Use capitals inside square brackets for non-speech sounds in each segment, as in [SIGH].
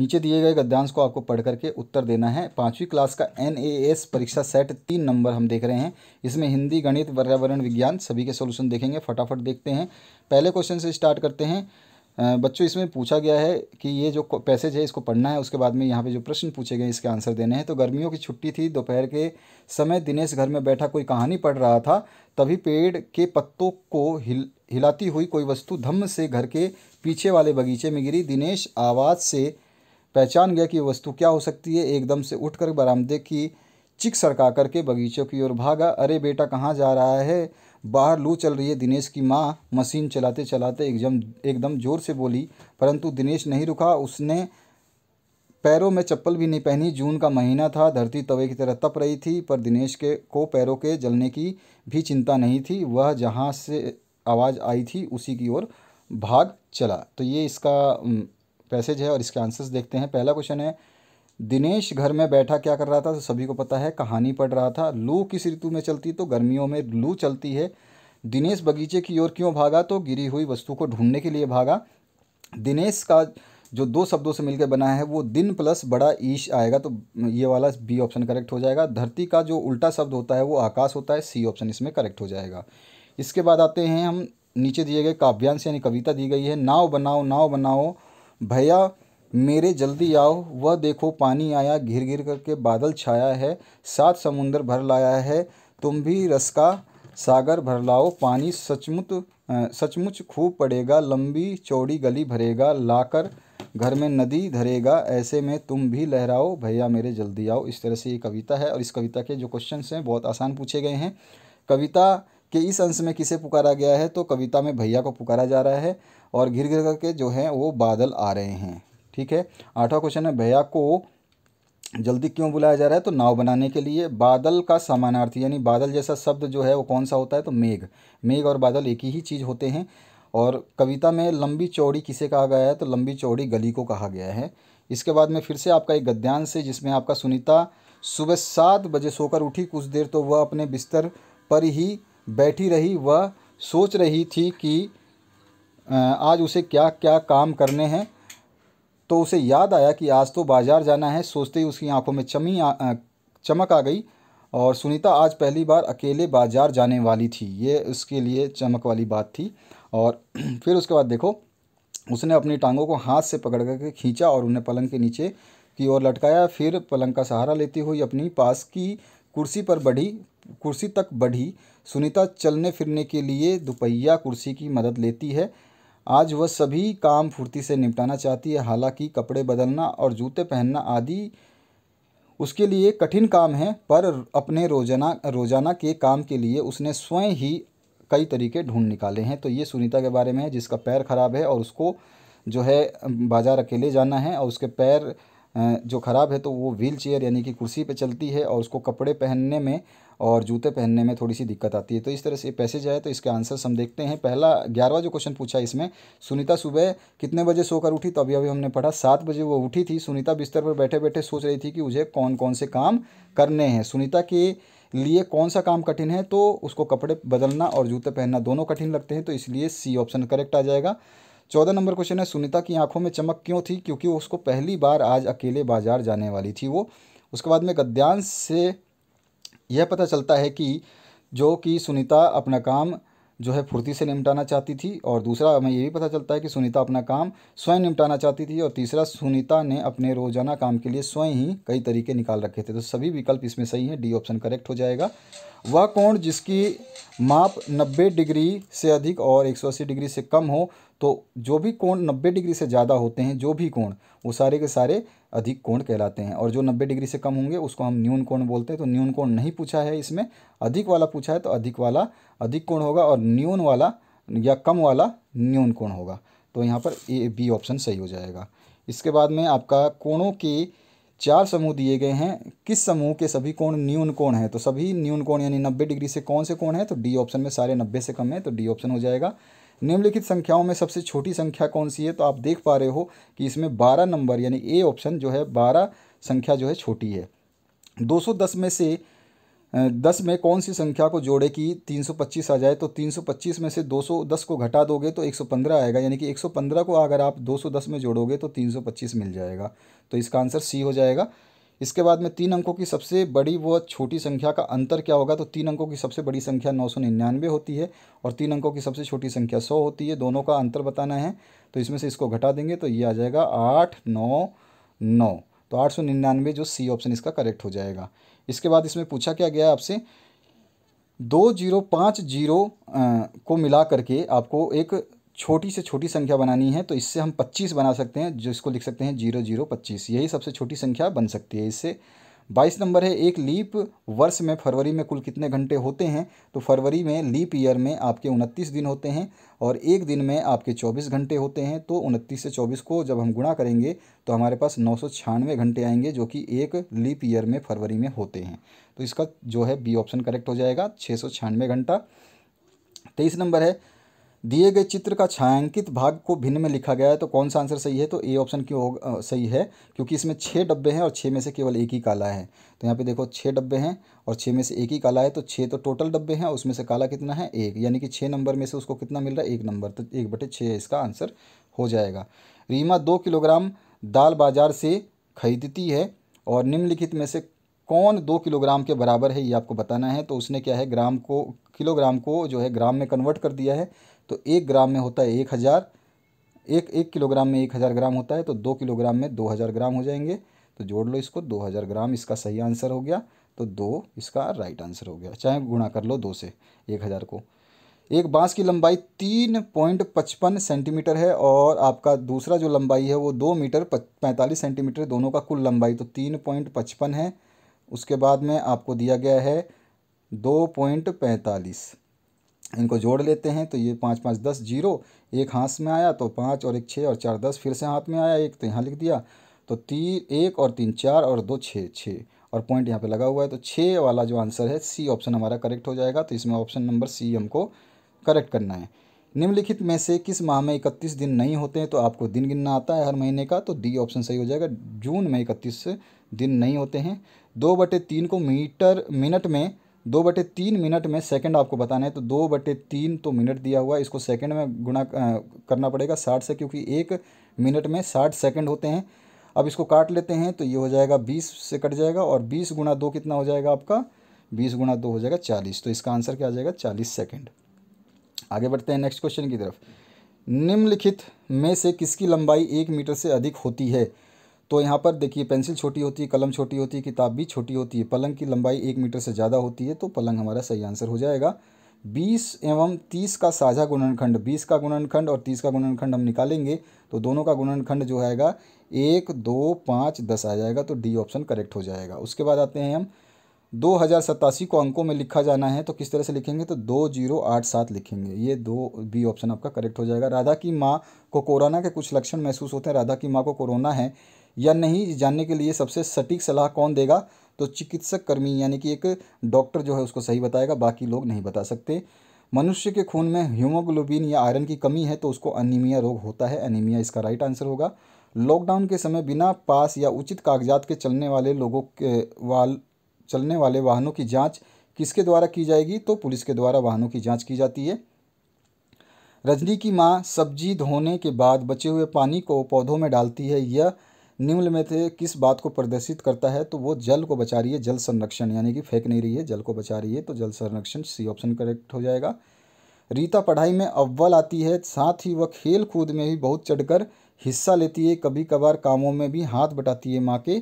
नीचे दिए गए गद्यांश को आपको पढ़ करके उत्तर देना है पाँचवीं क्लास का एन परीक्षा सेट तीन नंबर हम देख रहे हैं इसमें हिंदी गणित पर्यावरण विज्ञान सभी के सोल्यूशन देखेंगे फटाफट देखते हैं पहले क्वेश्चन से स्टार्ट करते हैं बच्चों इसमें पूछा गया है कि ये जो पैसेज है इसको पढ़ना है उसके बाद में यहाँ पे जो प्रश्न पूछे गए इसके आंसर देने हैं तो गर्मियों की छुट्टी थी दोपहर के समय दिनेश घर में बैठा कोई कहानी पढ़ रहा था तभी पेड़ के पत्तों को हिल हिलाती हुई कोई वस्तु धम्म से घर के पीछे वाले बगीचे में गिरी दिनेश आवाज़ से पहचान गया कि वस्तु क्या हो सकती है एकदम से उठकर बरामदे की चिक सड़का करके बगीचों की ओर भागा अरे बेटा कहाँ जा रहा है बाहर लू चल रही है दिनेश की माँ मशीन चलाते चलाते एकदम एकदम ज़ोर से बोली परंतु दिनेश नहीं रुका उसने पैरों में चप्पल भी नहीं पहनी जून का महीना था धरती तवे की तरह तप रही थी पर दिनेश के को पैरों के जलने की भी चिंता नहीं थी वह जहाँ से आवाज़ आई थी उसी की ओर भाग चला तो ये इसका पैसेज है और इसके आंसर्स देखते हैं पहला क्वेश्चन है दिनेश घर में बैठा क्या कर रहा था तो सभी को पता है कहानी पढ़ रहा था लू किस ऋतु में चलती तो गर्मियों में लू चलती है दिनेश बगीचे की ओर क्यों भागा तो गिरी हुई वस्तु को ढूंढने के लिए भागा दिनेश का जो दो शब्दों से मिलकर बना है वो दिन प्लस बड़ा ईश आएगा तो ये वाला बी ऑप्शन करेक्ट हो जाएगा धरती का जो उल्टा शब्द होता है वो आकाश होता है सी ऑप्शन इसमें करेक्ट हो जाएगा इसके बाद आते हैं हम नीचे दिए गए काव्यांश यानी कविता दी गई है नाव बनाओ नाव बनाओ भैया मेरे जल्दी आओ वह देखो पानी आया घिर घिर करके बादल छाया है सात समुंदर भर लाया है तुम भी रस का सागर भर लाओ पानी सचमुच सचमुच खूब पड़ेगा लंबी चौड़ी गली भरेगा लाकर घर में नदी धरेगा ऐसे में तुम भी लहराओ भैया मेरे जल्दी आओ इस तरह से ये कविता है और इस कविता के जो क्वेश्चंस हैं बहुत आसान पूछे गए हैं कविता के इस अंश में किसे पुकारा गया है तो कविता में भैया को पुकारा जा रहा है और घिर घिर करके जो है वो बादल आ रहे हैं ठीक है आठवां क्वेश्चन है भैया को जल्दी क्यों बुलाया जा रहा है तो नाव बनाने के लिए बादल का समानार्थी यानी बादल जैसा शब्द जो है वो कौन सा होता है तो मेघ मेघ और बादल एक ही चीज़ होते हैं और कविता में लंबी चौड़ी किसे कहा गया है तो लंबी चौड़ी गली को कहा गया है इसके बाद में फिर से आपका एक गद्यांश है जिसमें आपका सुनीता सुबह सात बजे सोकर उठी कुछ देर तो वह अपने बिस्तर पर ही बैठी रही वह सोच रही थी कि आज उसे क्या क्या काम करने हैं तो उसे याद आया कि आज तो बाजार जाना है सोचते ही उसकी आंखों में चमी आ, चमक आ गई और सुनीता आज पहली बार अकेले बाजार जाने वाली थी ये उसके लिए चमक वाली बात थी और [CLEARS THROAT] फिर उसके बाद देखो उसने अपनी टांगों को हाथ से पकड़ करके खींचा और उन्हें पलंग के नीचे की ओर लटकाया फिर पलंग का सहारा लेती हुई अपनी पास की कुर्सी पर बढ़ी कुर्सी तक बढ़ी सुनीता चलने फिरने के लिए दुपहिया कुर्सी की मदद लेती है आज वह सभी काम फुर्ती से निपटाना चाहती है हालांकि कपड़े बदलना और जूते पहनना आदि उसके लिए कठिन काम है पर अपने रोजाना रोजाना के काम के लिए उसने स्वयं ही कई तरीके ढूंढ निकाले हैं तो ये सुनीता के बारे में है जिसका पैर खराब है और उसको जो है बाज़ार अकेले जाना है और उसके पैर जो ख़राब है तो वो व्हील चेयर यानी कि कुर्सी पे चलती है और उसको कपड़े पहनने में और जूते पहनने में थोड़ी सी दिक्कत आती है तो इस तरह से पैसेज आए तो इसके आंसर्स हम देखते हैं पहला ग्यारहवा जो क्वेश्चन पूछा इसमें सुनीता सुबह कितने बजे सोकर उठी तो अभी अभी हमने पढ़ा सात बजे वो उठी थी सुनीता बिस्तर पर बैठे बैठे सोच रही थी कि मुझे कौन कौन से काम करने हैं सुनीता के लिए कौन सा काम कठिन है तो उसको कपड़े बदलना और जूते पहनना दोनों कठिन लगते हैं तो इसलिए सी ऑप्शन करेक्ट आ जाएगा चौदह नंबर क्वेश्चन है सुनीता की आंखों में चमक क्यों थी क्योंकि उसको पहली बार आज अकेले बाजार जाने वाली थी वो उसके बाद में गद्यांश से यह पता चलता है कि जो कि सुनीता अपना काम जो है फुर्ती से निपटाना चाहती थी और दूसरा हमें ये भी पता चलता है कि सुनीता अपना काम स्वयं निपटाना चाहती थी और तीसरा सुनीता ने अपने रोजाना काम के लिए स्वयं ही कई तरीके निकाल रखे थे तो सभी विकल्प इसमें सही हैं डी ऑप्शन करेक्ट हो जाएगा वह कोण जिसकी माप 90 डिग्री से अधिक और 180 डिग्री से कम हो तो जो भी कोण 90 डिग्री से ज़्यादा होते हैं जो भी कोण वो सारे के सारे अधिक कोण कहलाते हैं और जो नब्बे डिग्री से कम होंगे उसको हम न्यून कोण बोलते हैं तो न्यून कोण नहीं पूछा है इसमें अधिक वाला पूछा है तो अधिक वाला अधिक कोण होगा और न्यून वाला या कम वाला न्यून कोण होगा तो यहाँ पर ए बी ऑप्शन सही हो जाएगा इसके बाद में आपका कोणों के चार समूह दिए गए हैं किस समूह के सभी कोण न्यून कोण है तो सभी न्यून कोण यानी नब्बे डिग्री से कौन से कोण है तो डी ऑप्शन में सारे नब्बे से कम है तो डी ऑप्शन हो जाएगा निम्नलिखित संख्याओं में सबसे छोटी संख्या कौन सी है तो आप देख पा रहे हो कि इसमें बारह नंबर यानी ए ऑप्शन जो है बारह संख्या जो है छोटी है दस में से दस में कौन सी संख्या को जोड़े कि तीन सौ पच्चीस आ जाए तो तीन सौ पच्चीस में से दो सौ दस को घटा दोगे तो एक सौ पंद्रह आएगा यानी कि एक सौ पंद्रह को अगर आप दो सौ दस में जोड़ोगे तो तीन सौ पच्चीस मिल जाएगा तो इसका आंसर सी हो जाएगा इसके बाद में तीन अंकों की सबसे बड़ी व छोटी संख्या का अंतर क्या होगा तो तीन अंकों की सबसे बड़ी संख्या नौ सौ निन्यानवे होती है और तीन अंकों की सबसे छोटी संख्या सौ होती है दोनों का अंतर बताना है तो इसमें से इसको घटा देंगे तो ये आ जाएगा आठ नौ नौ तो आठ सौ निन्यानवे जो सी ऑप्शन इसका करेक्ट हो जाएगा इसके बाद इसमें पूछा क्या गया आपसे दो जीरो पाँच जीरो को मिला करके आपको एक छोटी से छोटी संख्या बनानी है तो इससे हम 25 बना सकते हैं जो इसको लिख सकते हैं जीरो जीरो पच्चीस यही सबसे छोटी संख्या बन सकती है इससे 22 नंबर है एक लीप वर्ष में फरवरी में कुल कितने घंटे होते हैं तो फरवरी में लीप ईयर में आपके उनतीस दिन होते हैं और एक दिन में आपके 24 घंटे होते हैं तो उनतीस से 24 को जब हम गुणा करेंगे तो हमारे पास नौ घंटे आएंगे जो कि एक लीप ईयर में फरवरी में होते हैं तो इसका जो है बी ऑप्शन करेक्ट हो जाएगा छः घंटा तेईस नंबर है दिए गए चित्र का छायांकित भाग को भिन्न में लिखा गया है तो कौन सा आंसर सही है तो ए ऑप्शन क्यों सही है क्योंकि इसमें छः डब्बे हैं और छः में से केवल एक ही काला है तो यहाँ पे देखो छः डब्बे हैं और छः में से एक ही काला है तो छः तो टोटल डब्बे हैं उसमें से काला कितना है एक यानी कि छः नंबर में से उसको कितना मिल रहा है एक नंबर तो एक बटे छः इसका आंसर हो जाएगा रीमा दो किलोग्राम दाल बाजार से खरीदती है और निम्नलिखित में से कौन दो किलोग्राम के बराबर है ये आपको बताना है तो उसने क्या है ग्राम को किलोग्राम को जो है ग्राम में कन्वर्ट कर दिया है तो एक ग्राम में होता है एक हज़ार एक एक किलोग्राम में एक हज़ार ग्राम होता है तो दो किलोग्राम में दो हज़ार ग्राम हो जाएंगे तो जोड़ लो इसको दो हज़ार ग्राम इसका सही आंसर हो गया तो दो इसका राइट आंसर हो गया चाहे गुणा कर लो दो से एक हज़ार को एक बांस की लंबाई तीन पॉइंट पचपन सेंटीमीटर है और आपका दूसरा जो लंबाई है वो दो मीटर पैंतालीस सेंटीमीटर दोनों का कुल लंबाई तो तीन पॉइंट पचपन है उसके बाद में आपको दिया गया है दो पॉइंट पैंतालीस इनको जोड़ लेते हैं तो ये पाँच पाँच दस जीरो एक हाथ में आया तो पाँच और एक छः और चार दस फिर से हाथ में आया एक तो यहाँ लिख दिया तो तीन एक और तीन चार और दो छः छः और पॉइंट यहाँ पे लगा हुआ है तो छः वाला जो आंसर है सी ऑप्शन हमारा करेक्ट हो जाएगा तो इसमें ऑप्शन नंबर सी हमको करेक्ट करना है निम्नलिखित में से किस माह में इकतीस दिन नहीं होते हैं तो आपको दिन गिनना आता है हर महीने का तो डी ऑप्शन सही हो जाएगा जून में इकतीस दिन नहीं होते हैं दो बटे तीन को मीटर मिनट में दो बटे तीन मिनट में सेकंड आपको बताना है तो दो बटे तीन तो मिनट दिया हुआ है इसको सेकंड में गुणा करना पड़ेगा साठ से क्योंकि एक मिनट में साठ सेकंड होते हैं अब इसको काट लेते हैं तो ये हो जाएगा बीस से कट जाएगा और बीस गुणा दो कितना हो जाएगा आपका बीस गुणा दो हो जाएगा चालीस तो इसका आंसर क्या आ जाएगा चालीस सेकेंड आगे बढ़ते हैं नेक्स्ट क्वेश्चन की तरफ निम्नलिखित में से किसकी लंबाई एक मीटर से अधिक होती है तो यहाँ पर देखिए पेंसिल छोटी होती है कलम छोटी होती है किताब भी छोटी होती है पलंग की लंबाई एक मीटर से ज़्यादा होती है तो पलंग हमारा सही आंसर हो जाएगा बीस एवं तीस का साझा गुणनखंड बीस का गुणनखंड और तीस का गुणनखंड हम निकालेंगे तो दोनों का गुणनखंड जो आएगा एक दो पाँच दस आ जाएगा तो डी ऑप्शन करेक्ट हो जाएगा उसके बाद आते हैं हम दो हज़ार सतासी को अंकों में लिखा जाना है तो किस तरह से लिखेंगे तो दो जीरो आठ सात लिखेंगे ये दो बी ऑप्शन आपका करेक्ट हो जाएगा राधा की माँ को कोरोना के कुछ लक्षण महसूस होते हैं राधा की माँ को कोरोना है या नहीं जानने के लिए सबसे सटीक सलाह कौन देगा तो चिकित्सक कर्मी यानी कि एक डॉक्टर जो है उसको सही बताएगा बाकी लोग नहीं बता सकते मनुष्य के खून में हीमोग्लोबिन या आयरन की कमी है तो उसको अनिमिया रोग होता है अनिमिया इसका राइट आंसर होगा लॉकडाउन के समय बिना पास या उचित कागजात के चलने वाले लोगों के वाल चलने वाले वाहनों की जांच किसके द्वारा की जाएगी तो पुलिस के द्वारा वाहनों की जांच की जाती है रजनी की माँ सब्जी धोने के बाद बचे हुए पानी को पौधों में डालती है यह निम्न में से किस बात को प्रदर्शित करता है तो वो जल को बचा रही है जल संरक्षण यानी कि फेंक नहीं रही है जल को बचा रही है तो जल संरक्षण सी ऑप्शन करेक्ट हो जाएगा रीता पढ़ाई में अव्वल आती है साथ ही वह खेल कूद में भी बहुत चढ़कर हिस्सा लेती है कभी कभार कामों में भी हाथ बटाती है माँ के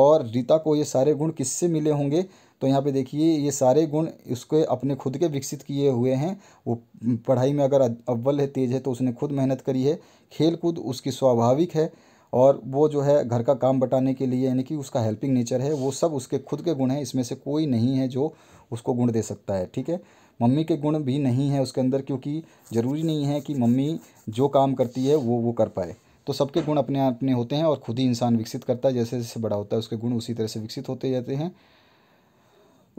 और रीता को ये सारे गुण किससे मिले होंगे तो यहाँ पे देखिए ये सारे गुण उसके अपने खुद के विकसित किए हुए हैं वो पढ़ाई में अगर अव्वल है तेज है तो उसने खुद मेहनत करी है खेल कूद उसकी स्वाभाविक है और वो जो है घर का काम बटाने के लिए यानी कि उसका हेल्पिंग नेचर है वो सब उसके खुद के गुण हैं इसमें से कोई नहीं है जो उसको गुण दे सकता है ठीक है मम्मी के गुण भी नहीं है उसके अंदर क्योंकि ज़रूरी नहीं है कि मम्मी जो काम करती है वो वो कर पाए तो सबके गुण अपने अपने होते हैं और खुद ही इंसान विकसित करता है जैसे जैसे बड़ा होता है उसके गुण उसी तरह से विकसित होते जाते हैं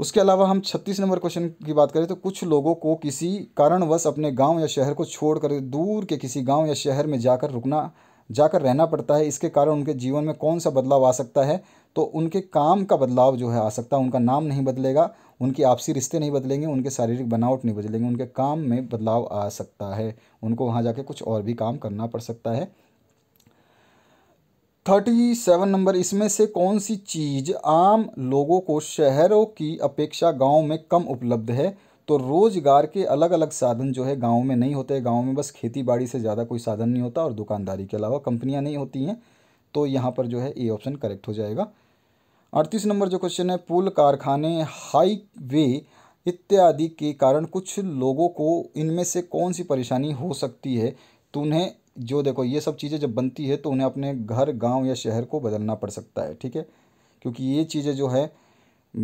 उसके अलावा हम छत्तीस नंबर क्वेश्चन की बात करें तो कुछ लोगों को किसी कारणवश अपने गांव या शहर को छोड़कर दूर के किसी गांव या शहर में जाकर रुकना जाकर रहना पड़ता है इसके कारण उनके जीवन में कौन सा बदलाव आ सकता है तो उनके काम का बदलाव जो है आ सकता है उनका नाम नहीं बदलेगा उनकी आपसी रिश्ते नहीं बदलेंगे उनके शारीरिक बनावट नहीं बदलेंगे उनके काम में बदलाव आ सकता है उनको वहाँ जाके कुछ और भी काम करना पड़ सकता है थर्टी सेवन नंबर इसमें से कौन सी चीज़ आम लोगों को शहरों की अपेक्षा गाँव में कम उपलब्ध है तो रोज़गार के अलग अलग साधन जो है गाँव में नहीं होते गाँव में बस खेती बाड़ी से ज़्यादा कोई साधन नहीं होता और दुकानदारी के अलावा कंपनियाँ नहीं होती हैं तो यहाँ पर जो है ए ऑप्शन करेक्ट हो जाएगा अड़तीस नंबर जो क्वेश्चन है पुल कारखाने वे इत्यादि के कारण कुछ लोगों को इनमें से कौन सी परेशानी हो सकती है तो उन्हें जो देखो ये सब चीज़ें जब बनती है तो उन्हें अपने घर गांव या शहर को बदलना पड़ सकता है ठीक है क्योंकि ये चीज़ें जो है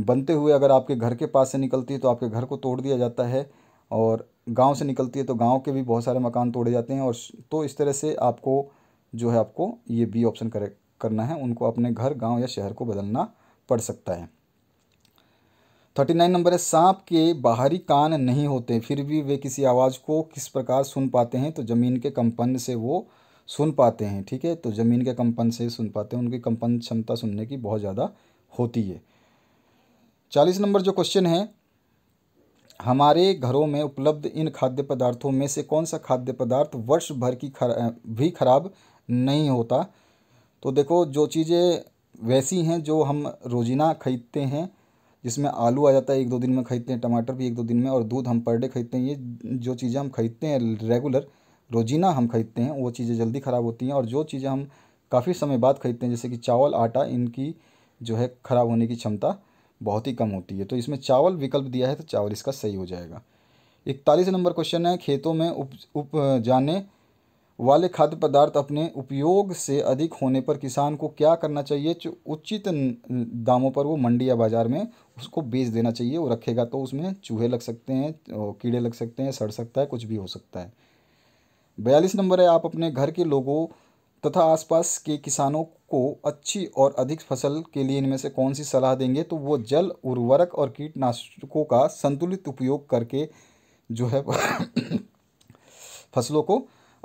बनते हुए अगर आपके घर के पास से निकलती है तो आपके घर को तोड़ दिया जाता है और गांव से निकलती है तो गांव के भी बहुत सारे मकान तोड़े जाते हैं और तो इस तरह से आपको जो है आपको ये बी ऑप्शन करे करना है उनको अपने घर गांव या शहर को बदलना पड़ सकता है थर्टी नाइन नंबर है सांप के बाहरी कान नहीं होते फिर भी वे किसी आवाज़ को किस प्रकार सुन पाते हैं तो ज़मीन के कंपन से वो सुन पाते हैं ठीक है तो ज़मीन के कंपन से सुन पाते हैं उनकी कंपन क्षमता सुनने की बहुत ज़्यादा होती है चालीस नंबर जो क्वेश्चन है हमारे घरों में उपलब्ध इन खाद्य पदार्थों में से कौन सा खाद्य पदार्थ वर्ष भर की खरा भी खराब नहीं होता तो देखो जो चीज़ें वैसी हैं जो हम रोजिना खरीदते हैं जिसमें आलू आ जाता है एक दो दिन में खरीदते हैं टमाटर भी एक दो दिन में और दूध हम पर डे खरीदते हैं ये जो चीज़ें हम खरीदते हैं रेगुलर रोजीना हम खरीदते हैं वो चीज़ें जल्दी ख़राब होती हैं और जो चीज़ें हम काफ़ी समय बाद खरीदते हैं जैसे कि चावल आटा इनकी जो है ख़राब होने की क्षमता बहुत ही कम होती है तो इसमें चावल विकल्प दिया है तो चावल इसका सही हो जाएगा इकतालीस नंबर क्वेश्चन है खेतों में उप उप जाने वाले खाद्य पदार्थ अपने उपयोग से अधिक होने पर किसान को क्या करना चाहिए जो उचित दामों पर वो मंडी या बाज़ार में उसको बेच देना चाहिए वो रखेगा तो उसमें चूहे लग सकते हैं कीड़े लग सकते हैं सड़ सकता है कुछ भी हो सकता है बयालीस नंबर है आप अपने घर के लोगों तथा आसपास के किसानों को अच्छी और अधिक फसल के लिए इनमें से कौन सी सलाह देंगे तो वो जल उर्वरक और कीटनाशकों का संतुलित उपयोग करके जो है [COUGHS] फसलों को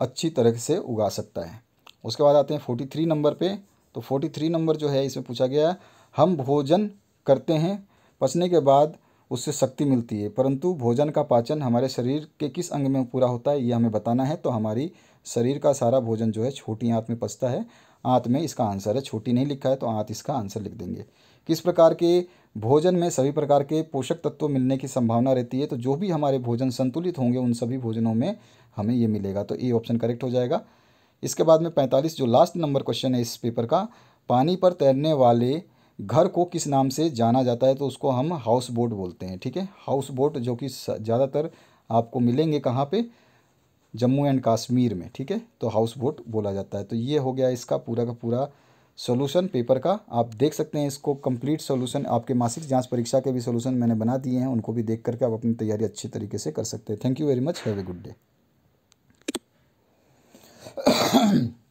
अच्छी तरह से उगा सकता है उसके बाद आते हैं फोर्टी थ्री नंबर पे तो फोर्टी थ्री नंबर जो है इसमें पूछा गया हम भोजन करते हैं पचने के बाद उससे शक्ति मिलती है परंतु भोजन का पाचन हमारे शरीर के किस अंग में पूरा होता है ये हमें बताना है तो हमारी शरीर का सारा भोजन जो है छोटी आँत में पचता है आँत में इसका आंसर है छोटी नहीं लिखा है तो आँत इसका आंसर लिख देंगे किस प्रकार के भोजन में सभी प्रकार के पोषक तत्व मिलने की संभावना रहती है तो जो भी हमारे भोजन संतुलित होंगे उन सभी भोजनों में हमें ये मिलेगा तो ये ऑप्शन करेक्ट हो जाएगा इसके बाद में पैंतालीस जो लास्ट नंबर क्वेश्चन है इस पेपर का पानी पर तैरने वाले घर को किस नाम से जाना जाता है तो उसको हम हाउस बोट बोलते हैं ठीक है हाउस बोट जो कि ज़्यादातर आपको मिलेंगे कहाँ पे जम्मू एंड कश्मीर में ठीक है तो हाउस बोट बोला जाता है तो ये हो गया इसका पूरा का पूरा सोल्यूशन पेपर का आप देख सकते हैं इसको कंप्लीट सोल्यूशन आपके मासिक जांच परीक्षा के भी सोल्यूशन मैंने बना दिए हैं उनको भी देख करके आप अपनी तैयारी अच्छी तरीके से कर सकते हैं thank you very much have a good day